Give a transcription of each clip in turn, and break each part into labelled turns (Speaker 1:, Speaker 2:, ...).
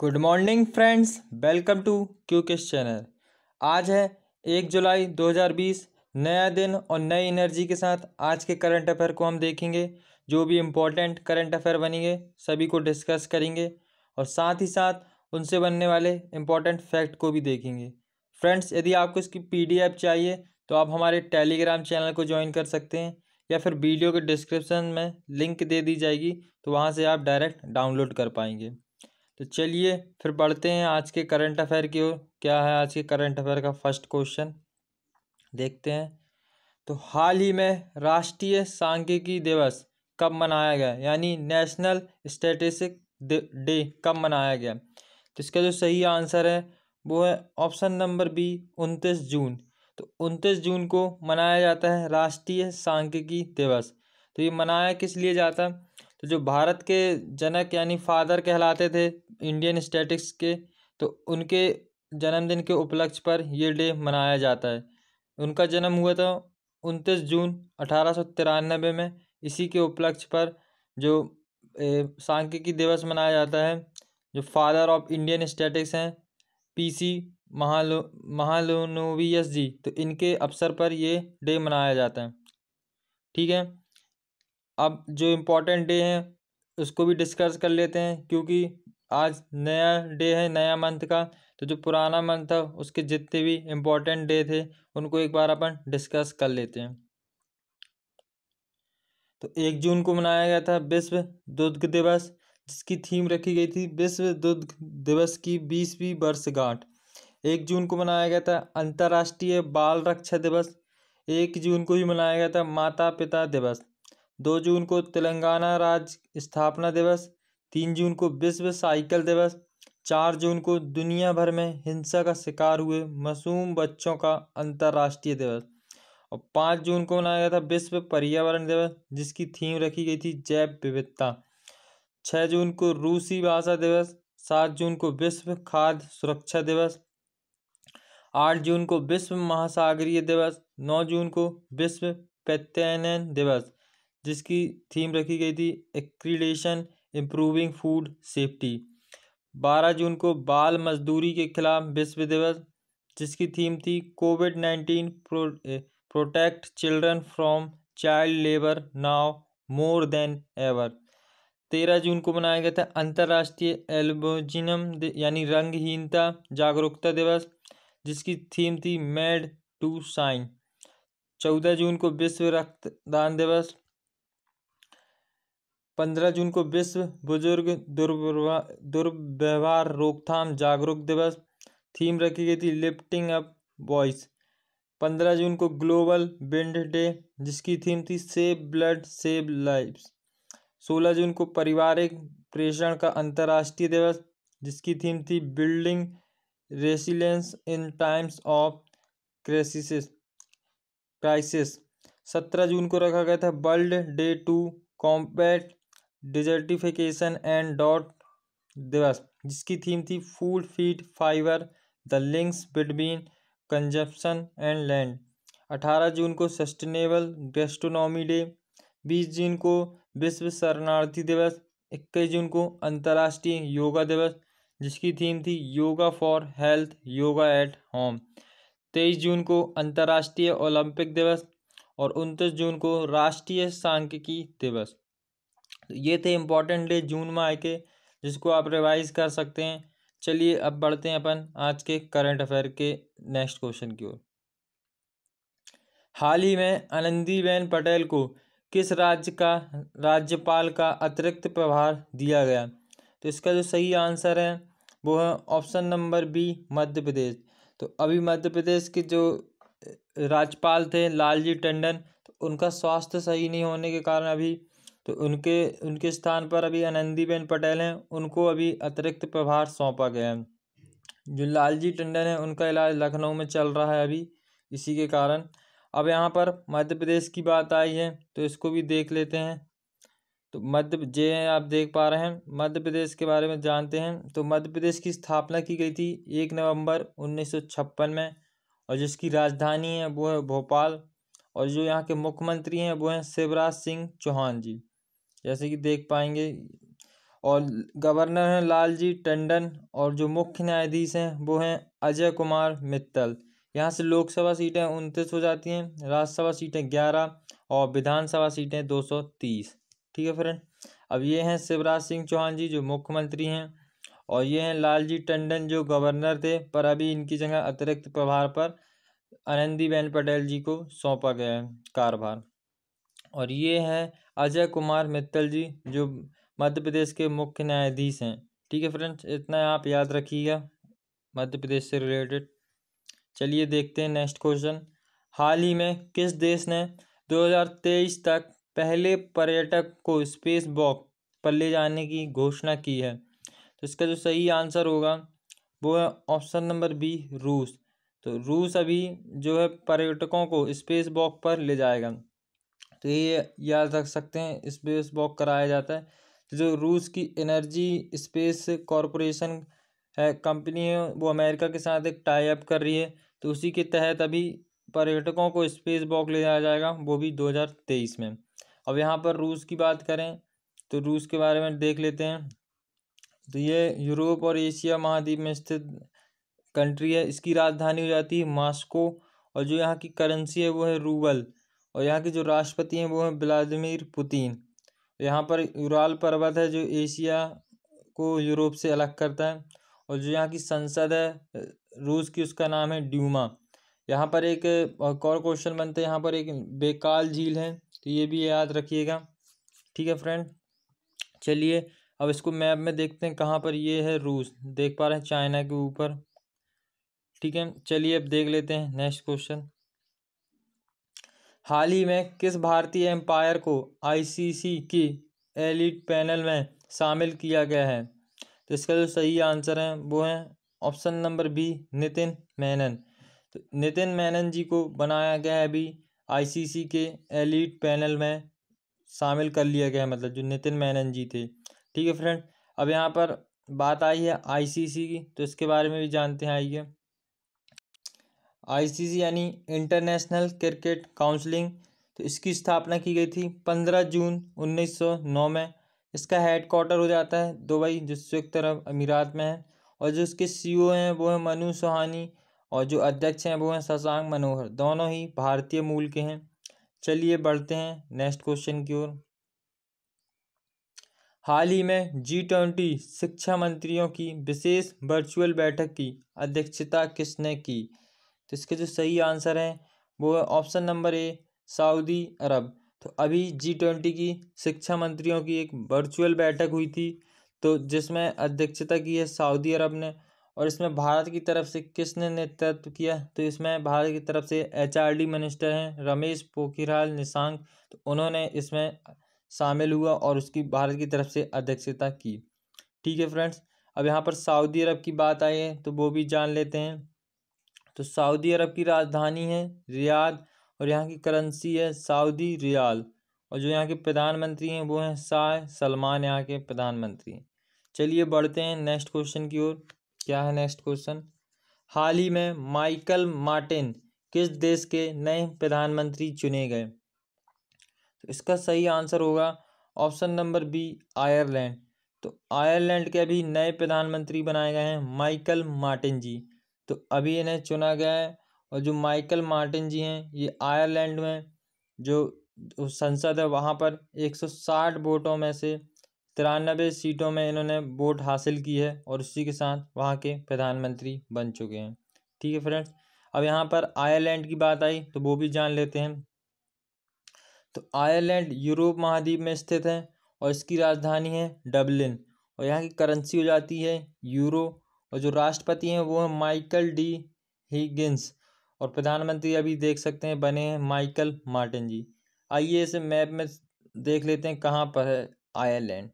Speaker 1: good morning friends welcome to Q किस channel आज है एक जुलाई 2020 नया दिन और नई एनर्जी के साथ आज के करंट अफेयर को हम देखेंगे जो भी इम्पोर्टेंट करंट अफेयर बनेंगे सभी को डिस्कस करेंगे और साथ ही साथ उनसे बनने वाले इम्पोर्टेंट फैक्ट को भी देखेंगे फ्रेंड्स यदि आपको इसकी पी चाहिए तो आप हमारे टेलीग्राम चैनल को ज्वाइन कर सकते हैं या फिर वीडियो के डिस्क्रिप्शन में लिंक दे दी जाएगी तो वहाँ से आप डायरेक्ट डाउनलोड कर पाएंगे तो चलिए फिर बढ़ते हैं आज के करंट अफेयर की ओर क्या है आज के करंट अफेयर का फर्स्ट क्वेश्चन देखते हैं तो हाल ही में राष्ट्रीय सांख्यिकी दिवस कब मनाया गया यानी नेशनल स्टेटिस्टिक डे कब मनाया गया तो इसका जो सही आंसर है वो है ऑप्शन नंबर बी उनतीस जून तो उनतीस जून को मनाया जाता है राष्ट्रीय सांख्यिकी दिवस तो ये मनाया किस लिए जाता है तो जो भारत के जनक यानी फादर कहलाते थे इंडियन स्टैटिक्स के तो उनके जन्मदिन के उपलक्ष्य पर यह डे मनाया जाता है उनका जन्म हुआ था उनतीस जून अठारह में इसी के उपलक्ष्य पर जो सांख्यिकी दिवस मनाया जाता है जो फादर ऑफ इंडियन स्टैटिक्स हैं पीसी महालो महालोनोवियस जी तो इनके अवसर पर ये डे मनाया जाता है ठीक है अब जो इम्पोर्टेंट डे हैं उसको भी डिस्कस कर लेते हैं क्योंकि आज नया डे है नया मंथ का तो जो पुराना मंथ था उसके जितने भी इम्पोर्टेंट डे थे उनको एक बार अपन डिस्कस कर लेते हैं तो एक जून को मनाया गया था विश्व दुग्ध दिवस जिसकी थीम रखी गई थी विश्व दुग्ध दिवस की बीसवीं वर्षगांठ एक जून को मनाया गया था अंतर्राष्ट्रीय बाल रक्षा दिवस एक जून को ही मनाया गया था माता पिता दिवस दो जून को तेलंगाना राज्य स्थापना दिवस तीन जून को विश्व साइकिल दिवस चार जून को दुनिया भर में हिंसा का शिकार हुए मासूम बच्चों का अंतर्राष्ट्रीय दिवस और पाँच जून को मनाया गया था विश्व पर्यावरण दिवस जिसकी थीम रखी गई थी जैव विविधता छः जून को रूसी भाषा दिवस सात जून को विश्व खाद्य सुरक्षा दिवस आठ जून को विश्व महासागरीय दिवस नौ जून को विश्व प्रत्यायन दिवस जिसकी थीम रखी गई थी एक्रीडेशन इम्प्रूविंग फूड सेफ्टी बारह जून को बाल मजदूरी के खिलाफ विश्व दिवस जिसकी थीम थी covid nineteen pro, protect children from child labour now more than ever तेरह जून को मनाया गया था अंतर्राष्ट्रीय एल्बोजिनम यानी रंगहीनता जागरूकता दिवस जिसकी थीम थी मेड टू साइन चौदह जून को विश्व रक्तदान दिवस पंद्रह जून को विश्व बुजुर्ग दुर्व्यवहार दुर्व्यवहार रोकथाम जागरूक दिवस थीम रखी गई थी लिफ्टिंग अप वॉइस पंद्रह जून को ग्लोबल विंड डे जिसकी थीम थी सेव ब्लड सेव लाइफ सोलह जून को पारिवारिक प्रेषण का अंतर्राष्ट्रीय दिवस जिसकी थीम थी building resilience in times of crisis crisis सत्रह जून को रखा गया था world day to combat desertification and डॉट दिवस जिसकी थीम थी food feed fibre the links between consumption and land अठारह जून को सस्टेनेबल गेस्ट्रोनॉमी डे बीस जून को विश्व शरणार्थी दिवस इक्कीस जून को अंतर्राष्ट्रीय योगा दिवस जिसकी थीम थी yoga for health yoga at home तेईस जून को अंतर्राष्ट्रीय ओलंपिक दिवस और उनतीस जून को राष्ट्रीय सांख्यिकी दिवस तो ये थे इम्पॉर्टेंट डे जून माह के जिसको आप रिवाइज कर सकते हैं चलिए अब बढ़ते हैं अपन आज के करंट अफेयर के नेक्स्ट क्वेश्चन की ओर हाल ही में आनंदीबेन पटेल को किस राज्य का राज्यपाल का अतिरिक्त प्रभार दिया गया तो इसका जो सही आंसर है वो है option number B Madhya Pradesh तो अभी मध्य प्रदेश के जो राज्यपाल थे लालजी टंडन तो उनका स्वास्थ्य सही नहीं होने के कारण अभी तो उनके उनके स्थान पर अभी आनंदीबेन पटेल हैं उनको अभी अतिरिक्त प्रभार सौंपा गया है जो लालजी टंडन है उनका इलाज लखनऊ में चल रहा है अभी इसी के कारण अब यहाँ पर मध्य प्रदेश की बात आई है तो इसको भी देख लेते हैं तो मध्य जे आप देख पा रहे हैं मध्य प्रदेश के बारे में जानते हैं तो मध्य प्रदेश की स्थापना की गई थी एक नवंबर उन्नीस में और जिसकी राजधानी है वो है भोपाल और जो यहाँ के मुख्यमंत्री हैं वो हैं शिवराज सिंह चौहान जी जैसे कि देख पाएंगे और गवर्नर हैं लालजी टंडन और जो मुख्य न्यायाधीश हैं वो हैं अजय कुमार मित्तल यहाँ से लोकसभा सीटें उनतीस हो जाती हैं राज्यसभा सीटें ग्यारह और विधानसभा सीटें दो सौ तीस ठीक है फ्रेंड अब ये हैं शिवराज सिंह चौहान जी जो मुख्यमंत्री हैं और ये हैं लालजी टंडन जो गवर्नर थे पर अभी इनकी जगह अतिरिक्त प्रभार पर आनंदीबेन पटेल जी को सौंपा गया है कारभार और ये हैं अजय कुमार मित्तल जी जो मध्य प्रदेश के मुख्य न्यायाधीश हैं ठीक है फ्रेंड्स इतना आप याद रखिएगा मध्य प्रदेश से रिलेटेड चलिए देखते हैं नेक्स्ट क्वेश्चन हाल ही में किस देश ने 2023 तक पहले पर्यटक को स्पेस वॉक पर ले जाने की घोषणा की है तो इसका जो सही आंसर होगा वो है ऑप्शन नंबर बी रूस तो रूस अभी जो है पर्यटकों को स्पेस वॉक पर ले जाएगा तो ये याद रख सकते हैं स्पेस वॉक कराया जाता है तो जो रूस की एनर्जी स्पेस कॉरपोरेशन है कंपनी है वो अमेरिका के साथ एक टाई अप कर रही है तो उसी के तहत अभी पर्यटकों को स्पेस वॉक ले जाया जाएगा वो भी दो हज़ार तेईस में अब यहाँ पर रूस की बात करें तो रूस के बारे में देख लेते हैं तो ये यूरोप और एशिया महाद्वीप में स्थित कंट्री है इसकी राजधानी हो जाती है मास्को और जो यहाँ की करेंसी है वो है रूबल और यहाँ के जो राष्ट्रपति हैं वो हैं व्लादिमिर पुतिन यहाँ पर यूराल पर्वत है जो एशिया को यूरोप से अलग करता है और जो यहाँ की संसद है रूस की उसका नाम है ड्यूमा यहाँ पर एक और क्वेश्चन बनते हैं यहाँ पर एक बेकाल झील है तो ये भी याद रखिएगा ठीक है फ्रेंड चलिए अब इसको मैप में देखते हैं कहाँ पर ये है रूस देख पा रहे हैं चाइना के ऊपर ठीक है चलिए अब देख लेते हैं नेक्स्ट क्वेश्चन हाल ही में किस भारतीय एम्पायर को आईसीसी की एलिट पैनल में शामिल किया गया है तो इसका जो सही आंसर है वो है option number B Nitin Menon तो नितिन मैनन जी को बनाया गया है अभी आईसीसी के एलिट पैनल में शामिल कर लिया गया है मतलब जो नितिन मैनन जी थे ठीक है फ्रेंड अब यहाँ पर बात आई है आईसीसी की तो इसके बारे में भी जानते हैं आइए आईसीसी यानी इंटरनेशनल क्रिकेट काउंसलिंग तो इसकी स्थापना की गई थी पंद्रह जून उन्नीस सौ नौ में इसका हेड क्वार्टर हो जाता है दुबई जो संयुक्त अरब अमीरात में है और जो इसके सीईओ e हैं वो हैं मनु सोहानी और जो अध्यक्ष हैं वो हैं शशांक मनोहर दोनों ही भारतीय मूल के हैं चलिए बढ़ते हैं नेक्स्ट क्वेश्चन की ओर हाल ही में जी ट्वेंटी शिक्षा मंत्रियों की विशेष वर्चुअल बैठक की अध्यक्षता किसने की तो इसके जो सही आंसर हैं वो है ऑप्शन नंबर ए सऊदी अरब तो अभी जी ट्वेंटी की शिक्षा मंत्रियों की एक वर्चुअल बैठक हुई थी तो जिसमें अध्यक्षता की है सऊदी अरब ने और इसमें भारत की तरफ से किसने नेतृत्व किया तो इसमें भारत की तरफ से डी मिनिस्टर हैं रमेश पोखरियाल निशांक तो उन्होंने इसमें शामिल हुआ और उसकी भारत की तरफ से अध्यक्षता की ठीक है फ्रेंड्स अब यहाँ पर सऊदी अरब की बात आई है तो वो भी जान लेते हैं तो सऊदी अरब की राजधानी है रियाद और यहाँ की करेंसी है सऊदी रियाल और जो यहाँ के प्रधानमंत्री हैं वो हैं शाह सलमान यहाँ के प्रधानमंत्री हैं चलिए बढ़ते हैं नेक्स्ट क्वेश्चन की ओर क्या है नेक्स्ट क्वेश्चन हाल ही में माइकल मार्टिन किस देश के नए प्रधानमंत्री चुने गए तो इसका सही आंसर होगा ऑप्शन नंबर बी आयरलैंड तो आयरलैंड के अभी नए प्रधानमंत्री बनाए गए हैं माइकल मार्टिन जी तो अभी इन्हें चुना गया है और जो माइकल मार्टिन जी हैं ये आयरलैंड में जो संसद है वहाँ पर 160 वोटों में से तिरानबे सीटों में इन्होंने वोट हासिल की है और उसी के साथ वहाँ के प्रधानमंत्री बन चुके हैं ठीक है फ्रेंड्स अब यहाँ पर आयरलैंड की बात आई तो वो भी जान लेते हैं तो आयरलैंड यूरोप महाद्वीप में स्थित है और इसकी राजधानी है डबलिन और यहाँ की करेंसी हो जाती है यूरो और जो राष्ट्रपति हैं वो हैं माइकल डी हिगिंस और प्रधानमंत्री अभी देख सकते हैं बने हैं माइकल मार्टिन जी आइए इसे मैप में देख लेते हैं कहाँ पर है आयरलैंड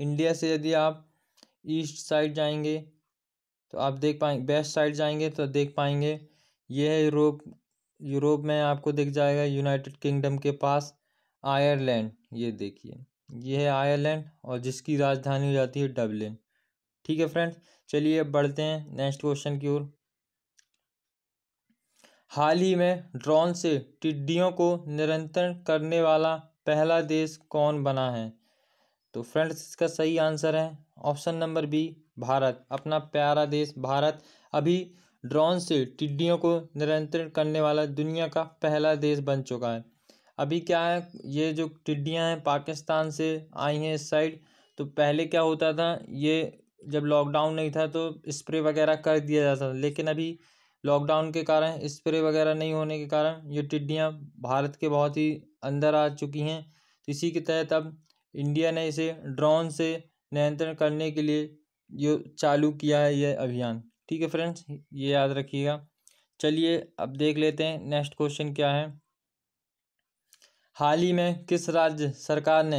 Speaker 1: इंडिया से यदि आप ईस्ट साइड जाएंगे तो आप देख पाएंगे वेस्ट साइड जाएंगे तो देख पाएंगे ये है यूरोप यूरोप में आपको दिख जाएगा यूनाइटेड किंगडम के पास आयरलैंड ये देखिए ये है आयरलैंड और जिसकी राजधानी हो जाती है डबलिन ठीक है फ्रेंड्स चलिए अब बढ़ते हैं नेक्स्ट क्वेश्चन की ओर हाल ही में ड्रोन से टिड्डियों को निरंतर करने वाला पहला देश कौन बना है तो फ्रेंड्स इसका सही आंसर है ऑप्शन नंबर बी भारत अपना प्यारा देश भारत अभी ड्रोन से टिड्डियों को निरंतर करने वाला दुनिया का पहला देश बन चुका है अभी क्या है ये जो टिड्डियाँ हैं पाकिस्तान से आई हैं इस साइड तो पहले क्या होता था ये जब लॉकडाउन नहीं था तो स्प्रे वगैरह कर दिया जाता था लेकिन अभी लॉकडाउन के कारण स्प्रे वगैरह नहीं होने के कारण ये टिड्डियाँ भारत के बहुत ही अंदर आ चुकी हैं तो इसी के तहत अब इंडिया ने इसे ड्रोन से नियंत्रण करने के लिए ये चालू किया है ये अभियान ठीक है फ्रेंड्स ये याद रखिएगा चलिए अब देख लेते हैं नेक्स्ट क्वेश्चन क्या है हाल ही में किस राज्य सरकार ने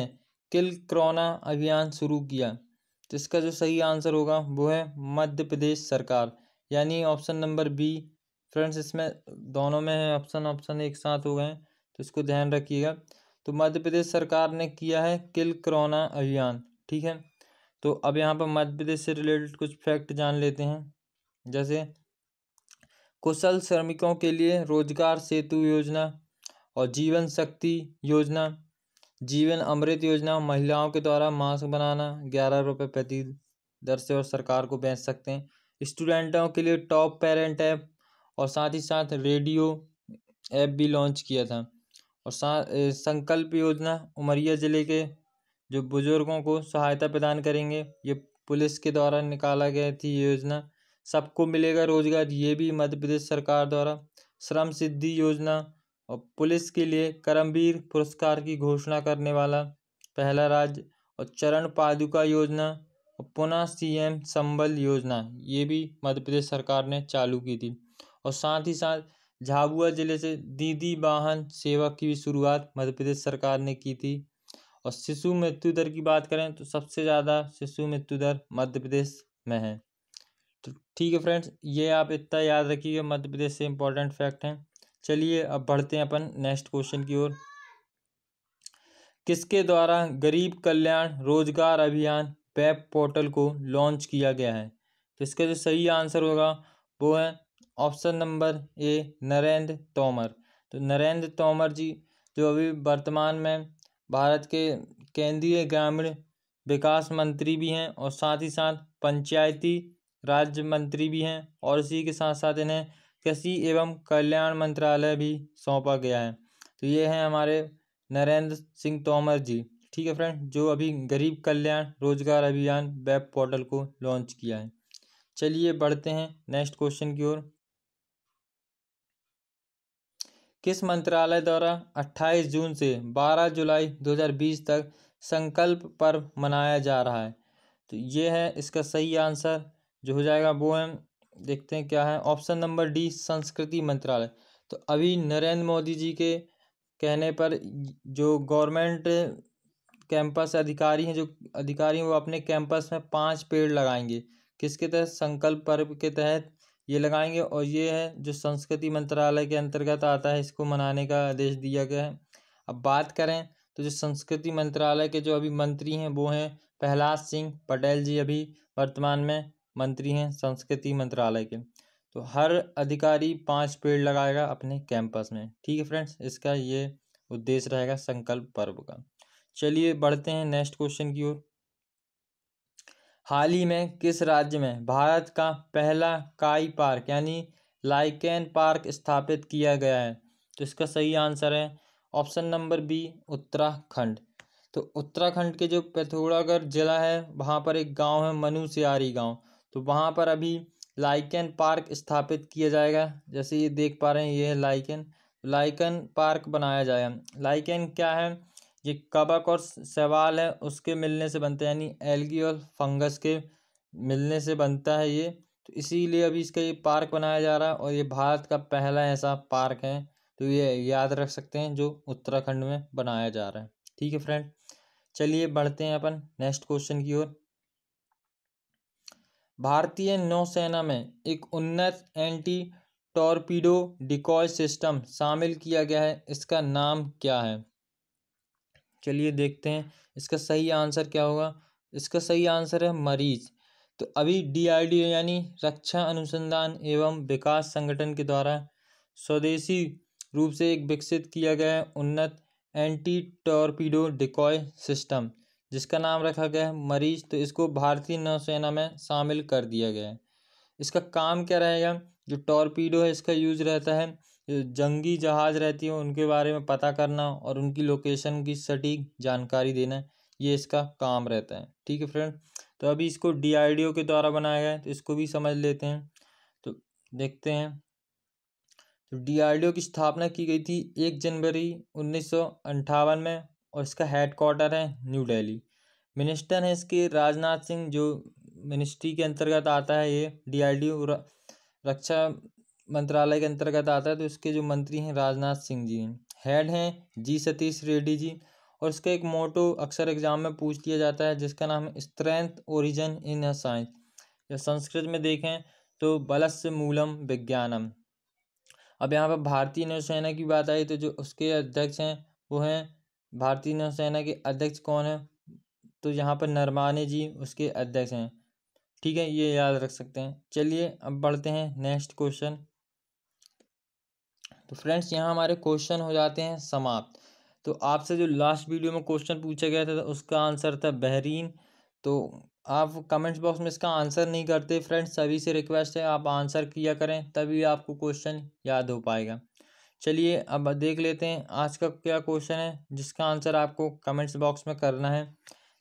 Speaker 1: किल कोरोना अभियान शुरू किया तो इसका जो सही आंसर होगा वो है मध्य प्रदेश सरकार यानी ऑप्शन नंबर बी फ्रेंड्स इसमें दोनों में है ऑप्शन ऑप्शन एक साथ हो गए तो इसको ध्यान रखिएगा तो मध्य प्रदेश सरकार ने किया है किल कोरोना अभियान ठीक है तो अब यहाँ पर मध्य प्रदेश से रिलेटेड कुछ फैक्ट जान लेते हैं जैसे कुशल श्रमिकों के लिए रोजगार सेतु योजना और जीवन शक्ति योजना जीवन अमृत योजना महिलाओं के द्वारा मास्क बनाना ग्यारह रुपये प्रति दर से और सरकार को बेच सकते हैं स्टूडेंटों के लिए टॉप पेरेंट ऐप और साथ ही साथ रेडियो ऐप भी लॉन्च किया था और संकल्प योजना उमरिया ज़िले के जो बुज़ुर्गों को सहायता प्रदान करेंगे ये पुलिस के द्वारा निकाला गया थी ये योजना सबको मिलेगा रोजगार ये भी मध्य प्रदेश सरकार द्वारा श्रम सिद्धि योजना और पुलिस के लिए करमवीर पुरस्कार की घोषणा करने वाला पहला राज्य और चरण पादुका योजना और पुनः सीएम संबल योजना ये भी मध्य प्रदेश सरकार ने चालू की थी और साथ ही साथ झाबुआ जिले से दीदी वाहन सेवा की भी शुरुआत मध्य प्रदेश सरकार ने की थी और शिशु मृत्यु दर की बात करें तो सबसे ज़्यादा शिशु मृत्यु दर मध्य प्रदेश में है तो ठीक है फ्रेंड्स ये आप इतना याद रखिएगा मध्य प्रदेश से इम्पोर्टेंट फैक्ट हैं चलिए अब बढ़ते हैं अपन नेक्स्ट क्वेश्चन की ओर किसके द्वारा गरीब कल्याण रोजगार अभियान वेब पोर्टल को लॉन्च किया गया है तो इसका जो सही आंसर होगा वो है option number A Narendra Tomar तो नरेंद्र तोमर जी जो अभी वर्तमान में भारत के केंद्रीय ग्रामीण विकास मंत्री भी हैं और साथ ही साथ पंचायती राज्य मंत्री भी हैं और इसी के साथ साथ इन्हें कृषि एवं कल्याण मंत्रालय भी सौंपा गया है तो ये हैं हमारे नरेंद्र सिंह तोमर जी ठीक है फ्रेंड जो अभी गरीब कल्याण रोजगार अभियान वेब पोर्टल को लॉन्च किया है चलिए बढ़ते हैं नेक्स्ट क्वेश्चन की ओर किस मंत्रालय द्वारा 28 जून से 12 जुलाई 2020 तक संकल्प पर्व मनाया जा रहा है तो ये है इसका सही आंसर जो हो जाएगा वो है देखते हैं क्या है ऑप्शन नंबर डी संस्कृति मंत्रालय तो अभी नरेंद्र मोदी जी के कहने पर जो गवर्नमेंट कैंपस अधिकारी हैं जो अधिकारी हैं वो अपने कैंपस में पांच पेड़ लगाएंगे किसके तहत संकल्प पर्व के तहत ये लगाएंगे और ये है जो संस्कृति मंत्रालय के अंतर्गत आता है इसको मनाने का आदेश दिया गया है अब बात करें तो जो संस्कृति मंत्रालय के जो अभी मंत्री हैं वो हैं प्रहलाद सिंह पटेल जी अभी वर्तमान में मंत्री हैं संस्कृति मंत्रालय के तो हर अधिकारी पांच पेड़ लगाएगा अपने कैंपस में ठीक है फ्रेंड्स इसका ये उद्देश्य रहेगा संकल्प पर्व का चलिए बढ़ते हैं नेक्स्ट क्वेश्चन की ओर हाल ही में किस राज्य में भारत का पहला काई पार्क यानी लाइकेन पार्क स्थापित किया गया है तो इसका सही आंसर है ऑप्शन नंबर बी उत्तराखंड तो उत्तराखंड के जो पिथौरागढ़ जिला है वहाँ पर एक गांव है मनुसियारी गांव तो वहाँ पर अभी लाइकन पार्क स्थापित किया जाएगा जैसे ये देख पा रहे हैं ये है लाइकन लाइकन पार्क बनाया जाएगा लाइकन क्या है ये कबक और सवाल है उसके मिलने से बनते हैं यानी एल्गी और फंगस के मिलने से बनता है ये तो इसीलिए अभी इसका ये पार्क बनाया जा रहा है और ये भारत का पहला ऐसा पार्क है तो ये याद रख सकते हैं जो उत्तराखंड में बनाया जा रहा है ठीक है फ्रेंड चलिए बढ़ते हैं अपन नेक्स्ट क्वेश्चन की ओर भारतीय नौसेना में एक उन्नत एंटी टॉरपीडो डिकॉय सिस्टम शामिल किया गया है इसका नाम क्या है चलिए देखते हैं इसका सही आंसर क्या होगा इसका सही आंसर है मरीज तो अभी डीआरडीओ यानी रक्षा अनुसंधान एवं विकास संगठन के द्वारा स्वदेशी रूप से एक विकसित किया गया उन्नत एंटी टॉर्पीडो डिकॉय सिस्टम जिसका नाम रखा गया है मरीज तो इसको भारतीय नौसेना में शामिल कर दिया गया है इसका काम क्या रहेगा जो टॉर्पीडो है इसका यूज रहता है जो जंगी जहाज़ रहती है उनके बारे में पता करना और उनकी लोकेशन की सटीक जानकारी देना ये इसका काम रहता है ठीक है फ्रेंड तो अभी इसको डी के द्वारा बनाया गया है तो इसको भी समझ लेते हैं तो देखते हैं तो डी की स्थापना की गई थी एक जनवरी उन्नीस में और इसका हेड क्वार्टर है न्यू दिल्ली मिनिस्टर हैं इसके राजनाथ सिंह जो मिनिस्ट्री के अंतर्गत आता है ये डीआरडीओ रक्षा मंत्रालय के अंतर्गत आता है तो इसके जो मंत्री हैं राजनाथ सिंह जी हैं हेड हैं जी सतीश रेड्डी जी और इसका एक मोटो अक्सर एग्जाम में पूछ लिया जाता है जिसका नाम है strength origin in a science या संस्कृत में देखें तो बलस्य मूलम विज्ञानम अब यहाँ पर भारतीय नौसेना की बात आई तो जो उसके अध्यक्ष हैं वो हैं भारतीय नौसेना के अध्यक्ष कौन है तो यहाँ पर नरमाने जी उसके अध्यक्ष हैं ठीक है ये याद रख सकते हैं चलिए अब बढ़ते हैं नेक्स्ट क्वेश्चन तो फ्रेंड्स यहाँ हमारे क्वेश्चन हो जाते हैं समाप्त तो आपसे जो लास्ट वीडियो में क्वेश्चन पूछा गया था तो उसका आंसर था बहरीन तो आप कमेंट्स बॉक्स में इसका आंसर नहीं करते फ्रेंड्स सभी से रिक्वेस्ट है आप आंसर किया करें तभी आपको क्वेश्चन याद हो पाएगा चलिए अब देख लेते हैं आज का क्या क्वेश्चन है जिसका आंसर आपको कमेंट्स बॉक्स में करना है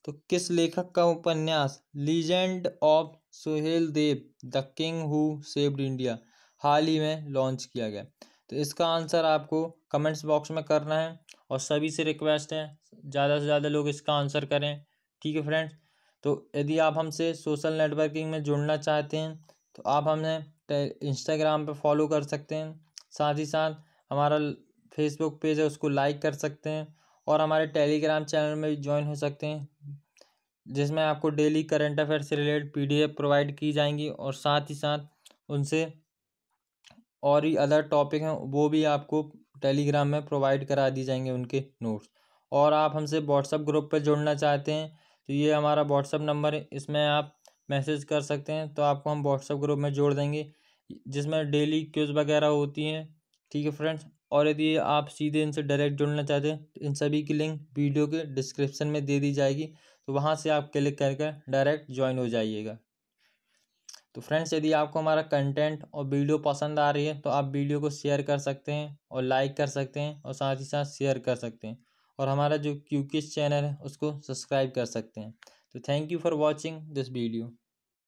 Speaker 1: तो किस लेखक का उपन्यास legend of Suheldev the king who saved India हाल ही में लॉन्च किया गया तो इसका आंसर आपको कमेंट्स बॉक्स में करना है और सभी से रिक्वेस्ट है ज़्यादा से ज़्यादा लोग इसका आंसर करें ठीक है फ्रेंड्स तो यदि आप हमसे सोशल नेटवर्किंग में जुड़ना चाहते हैं तो आप हमें इंस्टाग्राम पर फॉलो कर सकते हैं साथ ही साथ हमारा फेसबुक पेज है उसको लाइक कर सकते हैं और हमारे टेलीग्राम चैनल में भी ज्वाइन हो सकते हैं जिसमें आपको डेली करंट अफेयर से रिलेटेड पीडीएफ प्रोवाइड की जाएंगी और साथ ही साथ उनसे और ही अदर टॉपिक हैं वो भी आपको टेलीग्राम में प्रोवाइड करा दी जाएंगे उनके नोट्स और आप हमसे व्हाट्सअप ग्रुप पर जुड़ना चाहते हैं तो ये हमारा व्हाट्सअप नंबर है इसमें आप मैसेज कर सकते हैं तो आपको हम व्हाट्सअप ग्रुप में जोड़ देंगे जिसमें डेली क्यूज़ वगैरह होती हैं ठीक है फ्रेंड्स और यदि आप सीधे इनसे डायरेक्ट जुड़ना चाहते हैं तो इन सभी की लिंक वीडियो के डिस्क्रिप्शन में दे दी जाएगी तो वहाँ से आप क्लिक करके डायरेक्ट ज्वाइन हो जाइएगा तो फ्रेंड्स यदि आपको हमारा कंटेंट और वीडियो पसंद आ रही है तो आप वीडियो को शेयर कर सकते हैं और लाइक कर सकते हैं और साथ ही साथ शेयर कर सकते हैं और हमारा जो क्यूकिस चैनल है उसको सब्सक्राइब कर सकते हैं तो thank you for watching this video